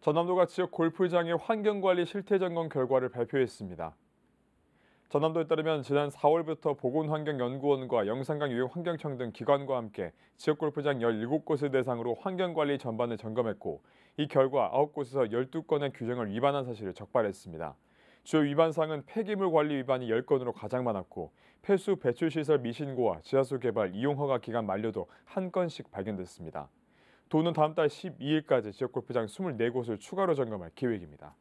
전남도가 지역 골프장의 환경관리 실태 점검 결과를 발표했습니다. 전남도에 따르면 지난 4월부터 보건환경연구원과 영산강 유역환경청 등 기관과 함께 지역 골프장 17곳을 대상으로 환경관리 전반을 점검했고 이 결과 9곳에서 12건의 규정을 위반한 사실을 적발했습니다. 주요 위반 사항은 폐기물 관리 위반이 10건으로 가장 많았고 폐수 배출시설 미신고와 지하수 개발 이용허가 기간 만료도 한 건씩 발견됐습니다. 도는 다음 달 12일까지 지역 골프장 24곳을 추가로 점검할 계획입니다.